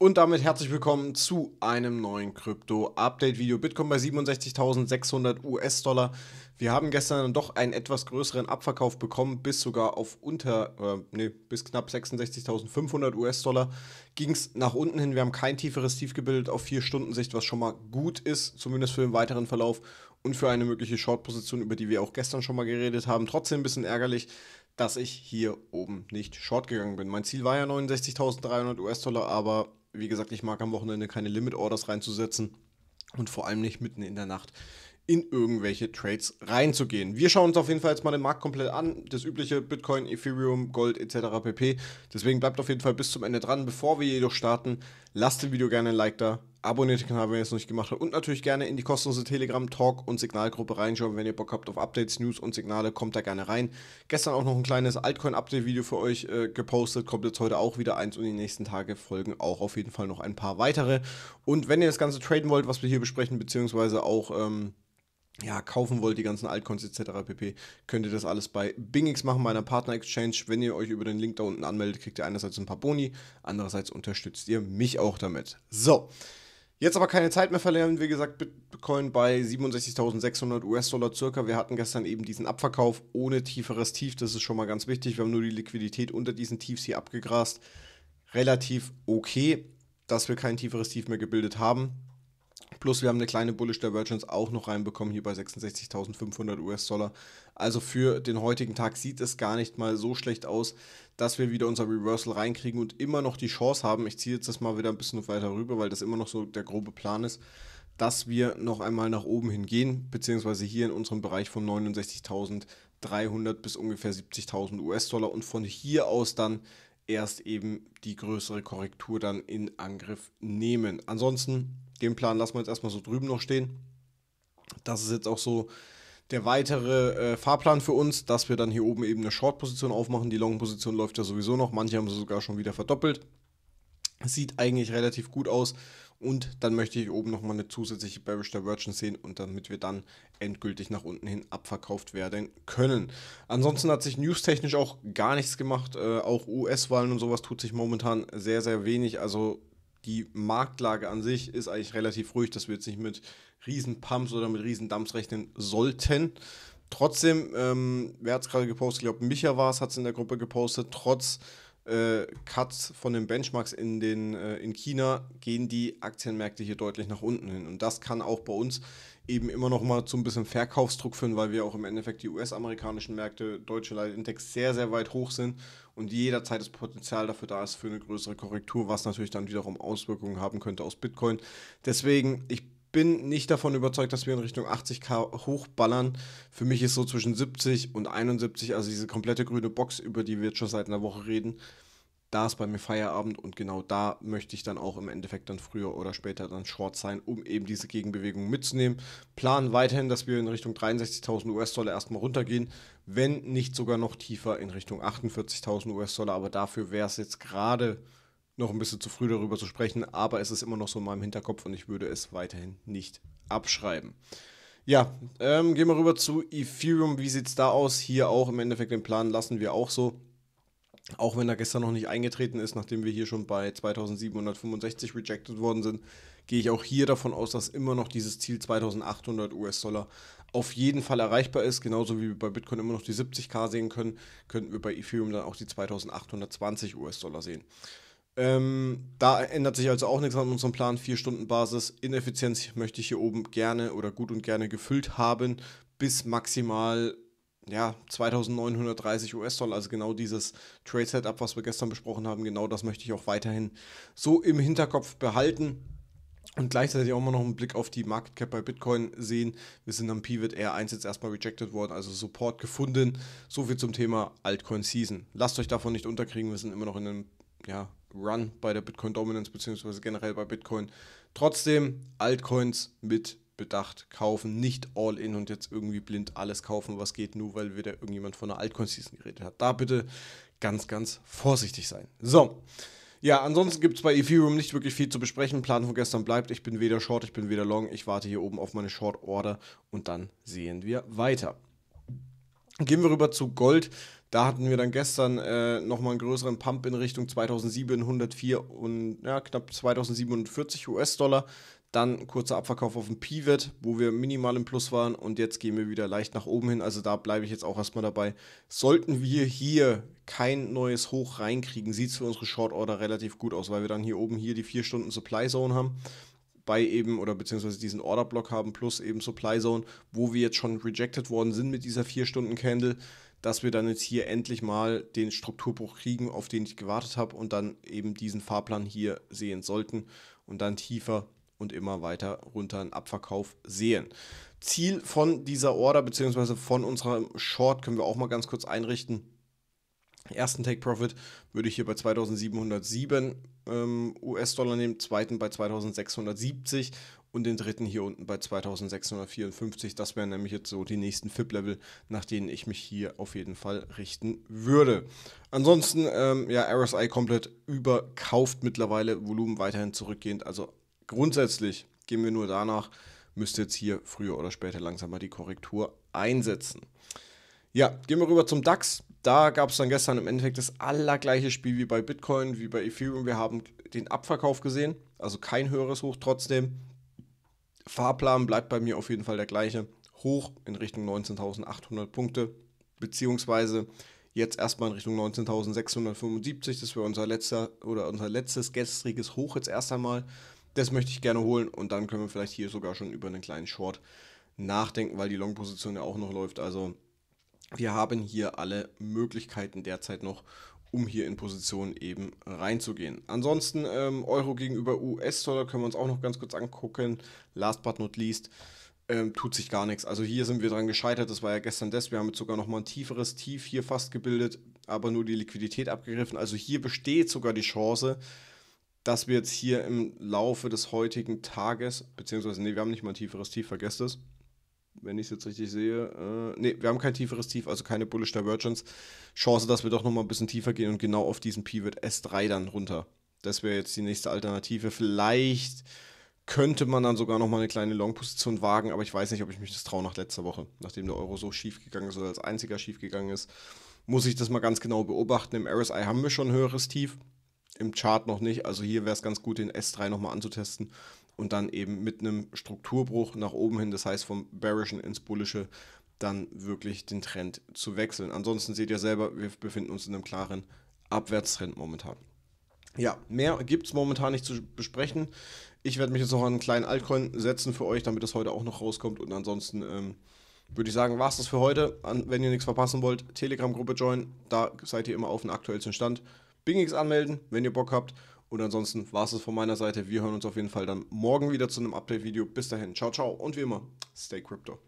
Und damit herzlich willkommen zu einem neuen Krypto-Update-Video. Bitcoin bei 67.600 US-Dollar. Wir haben gestern doch einen etwas größeren Abverkauf bekommen, bis sogar auf unter, äh, nee, bis knapp 66.500 US-Dollar ging es nach unten hin. Wir haben kein tieferes Tief gebildet auf 4-Stunden-Sicht, was schon mal gut ist, zumindest für den weiteren Verlauf und für eine mögliche Short-Position, über die wir auch gestern schon mal geredet haben. Trotzdem ein bisschen ärgerlich, dass ich hier oben nicht short gegangen bin. Mein Ziel war ja 69.300 US-Dollar, aber wie gesagt, ich mag am Wochenende keine Limit-Orders reinzusetzen und vor allem nicht mitten in der Nacht in irgendwelche Trades reinzugehen. Wir schauen uns auf jeden Fall jetzt mal den Markt komplett an. Das übliche Bitcoin, Ethereum, Gold etc. pp. Deswegen bleibt auf jeden Fall bis zum Ende dran. Bevor wir jedoch starten, lasst dem Video gerne ein Like da abonniert den Kanal, wenn ihr es noch nicht gemacht habt. Und natürlich gerne in die kostenlose Telegram, Talk und Signalgruppe reinschauen. Wenn ihr Bock habt auf Updates, News und Signale, kommt da gerne rein. Gestern auch noch ein kleines Altcoin-Update-Video für euch äh, gepostet. Kommt jetzt heute auch wieder eins und in den nächsten Tagen folgen auch auf jeden Fall noch ein paar weitere. Und wenn ihr das Ganze traden wollt, was wir hier besprechen, beziehungsweise auch. Ähm, ja, kaufen wollt, die ganzen Altcoins etc. pp., könnt ihr das alles bei Bingix machen, meiner Partner-Exchange. Wenn ihr euch über den Link da unten anmeldet, kriegt ihr einerseits ein paar Boni, andererseits unterstützt ihr mich auch damit. So, Jetzt aber keine Zeit mehr verlieren. Wie gesagt, Bitcoin bei 67.600 US-Dollar circa. Wir hatten gestern eben diesen Abverkauf ohne tieferes Tief. Das ist schon mal ganz wichtig. Wir haben nur die Liquidität unter diesen Tiefs hier abgegrast. Relativ okay, dass wir kein tieferes Tief mehr gebildet haben. Plus wir haben eine kleine Bullish Divergence auch noch reinbekommen, hier bei 66.500 US-Dollar. Also für den heutigen Tag sieht es gar nicht mal so schlecht aus, dass wir wieder unser Reversal reinkriegen und immer noch die Chance haben. Ich ziehe jetzt das mal wieder ein bisschen weiter rüber, weil das immer noch so der grobe Plan ist, dass wir noch einmal nach oben hingehen, beziehungsweise hier in unserem Bereich von 69.300 bis ungefähr 70.000 US-Dollar und von hier aus dann erst eben die größere Korrektur dann in Angriff nehmen. Ansonsten den Plan lassen wir jetzt erstmal so drüben noch stehen. Das ist jetzt auch so der weitere äh, Fahrplan für uns, dass wir dann hier oben eben eine Short-Position aufmachen. Die Long-Position läuft ja sowieso noch. Manche haben sie sogar schon wieder verdoppelt. Sieht eigentlich relativ gut aus. Und dann möchte ich oben nochmal eine zusätzliche Bearish Divergence sehen und damit wir dann endgültig nach unten hin abverkauft werden können. Ansonsten hat sich newstechnisch auch gar nichts gemacht. Äh, auch US-Wahlen und sowas tut sich momentan sehr, sehr wenig. Also die Marktlage an sich ist eigentlich relativ ruhig, dass wir jetzt nicht mit Riesenpumps oder mit Riesendumps rechnen sollten. Trotzdem, ähm, wer hat es gerade gepostet? Ich glaube, Micha war es, hat es in der Gruppe gepostet. Trotz äh, Cuts von den Benchmarks in, den, äh, in China gehen die Aktienmärkte hier deutlich nach unten hin. Und das kann auch bei uns eben immer noch mal zu ein bisschen Verkaufsdruck führen, weil wir auch im Endeffekt die US-amerikanischen Märkte, deutsche Leitindex, sehr, sehr weit hoch sind und jederzeit das Potenzial dafür da ist für eine größere Korrektur, was natürlich dann wiederum Auswirkungen haben könnte aus Bitcoin. Deswegen, ich bin nicht davon überzeugt, dass wir in Richtung 80k hochballern. Für mich ist so zwischen 70 und 71, also diese komplette grüne Box, über die wir jetzt schon seit einer Woche reden, da ist bei mir Feierabend und genau da möchte ich dann auch im Endeffekt dann früher oder später dann short sein, um eben diese Gegenbewegung mitzunehmen. Planen weiterhin, dass wir in Richtung 63.000 US-Dollar erstmal runtergehen, wenn nicht sogar noch tiefer in Richtung 48.000 US-Dollar, aber dafür wäre es jetzt gerade noch ein bisschen zu früh darüber zu sprechen, aber es ist immer noch so in meinem Hinterkopf und ich würde es weiterhin nicht abschreiben. Ja, ähm, gehen wir rüber zu Ethereum. Wie sieht es da aus? Hier auch im Endeffekt den Plan lassen wir auch so. Auch wenn er gestern noch nicht eingetreten ist, nachdem wir hier schon bei 2765 rejected worden sind, gehe ich auch hier davon aus, dass immer noch dieses Ziel 2800 US-Dollar auf jeden Fall erreichbar ist. Genauso wie wir bei Bitcoin immer noch die 70k sehen können, könnten wir bei Ethereum dann auch die 2820 US-Dollar sehen. Ähm, da ändert sich also auch nichts an unserem Plan. 4-Stunden-Basis. Ineffizienz möchte ich hier oben gerne oder gut und gerne gefüllt haben, bis maximal ja, 2930 US-Dollar, also genau dieses Trade-Setup, was wir gestern besprochen haben, genau das möchte ich auch weiterhin so im Hinterkopf behalten. Und gleichzeitig auch mal noch einen Blick auf die Market Cap bei Bitcoin sehen. Wir sind am Pivot R1 jetzt erstmal rejected worden, also Support gefunden. So viel zum Thema Altcoin Season. Lasst euch davon nicht unterkriegen, wir sind immer noch in einem ja, Run bei der Bitcoin Dominance, beziehungsweise generell bei Bitcoin. Trotzdem Altcoins mit bedacht kaufen, nicht all in und jetzt irgendwie blind alles kaufen, was geht, nur weil wieder irgendjemand von einer Altcoin-Season geredet hat. Da bitte ganz, ganz vorsichtig sein. So. Ja, ansonsten gibt es bei Ethereum nicht wirklich viel zu besprechen. Plan von gestern bleibt. Ich bin weder Short, ich bin weder Long. Ich warte hier oben auf meine Short Order und dann sehen wir weiter. Gehen wir rüber zu Gold. Da hatten wir dann gestern äh, nochmal einen größeren Pump in Richtung 2704 und ja, knapp 2047 US-Dollar. Dann kurzer Abverkauf auf dem Pivot, wo wir minimal im Plus waren und jetzt gehen wir wieder leicht nach oben hin. Also da bleibe ich jetzt auch erstmal dabei. Sollten wir hier kein neues Hoch reinkriegen, sieht es für unsere Short Order relativ gut aus, weil wir dann hier oben hier die 4 Stunden Supply Zone haben bei eben oder beziehungsweise diesen Order Block haben plus eben Supply Zone, wo wir jetzt schon rejected worden sind mit dieser 4 Stunden Candle, dass wir dann jetzt hier endlich mal den Strukturbruch kriegen, auf den ich gewartet habe und dann eben diesen Fahrplan hier sehen sollten und dann tiefer und immer weiter runter einen Abverkauf sehen. Ziel von dieser Order bzw. von unserem Short können wir auch mal ganz kurz einrichten. Ersten Take Profit würde ich hier bei 2707 ähm, US-Dollar nehmen, zweiten bei 2670 und den dritten hier unten bei 2654. Das wären nämlich jetzt so die nächsten FIP-Level, nach denen ich mich hier auf jeden Fall richten würde. Ansonsten, ähm, ja, RSI komplett überkauft mittlerweile, Volumen weiterhin zurückgehend, also Grundsätzlich gehen wir nur danach, müsste jetzt hier früher oder später langsam mal die Korrektur einsetzen. Ja, gehen wir rüber zum DAX. Da gab es dann gestern im Endeffekt das allergleiche Spiel wie bei Bitcoin, wie bei Ethereum. Wir haben den Abverkauf gesehen, also kein höheres Hoch trotzdem. Fahrplan bleibt bei mir auf jeden Fall der gleiche. Hoch in Richtung 19.800 Punkte, beziehungsweise jetzt erstmal in Richtung 19.675. Das wäre unser letzter oder unser letztes gestriges Hoch jetzt erst einmal. Das möchte ich gerne holen und dann können wir vielleicht hier sogar schon über einen kleinen Short nachdenken, weil die Long-Position ja auch noch läuft. Also wir haben hier alle Möglichkeiten derzeit noch, um hier in Positionen eben reinzugehen. Ansonsten ähm, Euro gegenüber US-Dollar können wir uns auch noch ganz kurz angucken. Last but not least. Ähm, tut sich gar nichts. Also hier sind wir dran gescheitert, das war ja gestern das. Wir haben jetzt sogar nochmal ein tieferes Tief hier fast gebildet, aber nur die Liquidität abgegriffen. Also hier besteht sogar die Chance, dass wir jetzt hier im Laufe des heutigen Tages, beziehungsweise, nee, wir haben nicht mal ein tieferes Tief, vergesst es. Wenn ich es jetzt richtig sehe, äh, nee, wir haben kein tieferes Tief, also keine Bullish Divergence. Chance, dass wir doch nochmal ein bisschen tiefer gehen und genau auf diesen Pivot S3 dann runter. Das wäre jetzt die nächste Alternative. Vielleicht könnte man dann sogar nochmal eine kleine Long-Position wagen, aber ich weiß nicht, ob ich mich das traue nach letzter Woche. Nachdem der Euro so schief gegangen ist oder als einziger schief gegangen ist, muss ich das mal ganz genau beobachten. Im RSI haben wir schon ein höheres Tief im Chart noch nicht. Also hier wäre es ganz gut, den S3 nochmal anzutesten und dann eben mit einem Strukturbruch nach oben hin, das heißt vom Bearischen ins Bullische, dann wirklich den Trend zu wechseln. Ansonsten seht ihr selber, wir befinden uns in einem klaren Abwärtstrend momentan. Ja, mehr gibt es momentan nicht zu besprechen. Ich werde mich jetzt noch an einen kleinen Altcoin setzen für euch, damit das heute auch noch rauskommt. Und ansonsten ähm, würde ich sagen, war es das für heute. An, wenn ihr nichts verpassen wollt, Telegram-Gruppe join, da seid ihr immer auf den aktuellsten Stand. Bingix anmelden, wenn ihr Bock habt. Und ansonsten war es von meiner Seite. Wir hören uns auf jeden Fall dann morgen wieder zu einem Update-Video. Bis dahin, ciao, ciao und wie immer, stay crypto.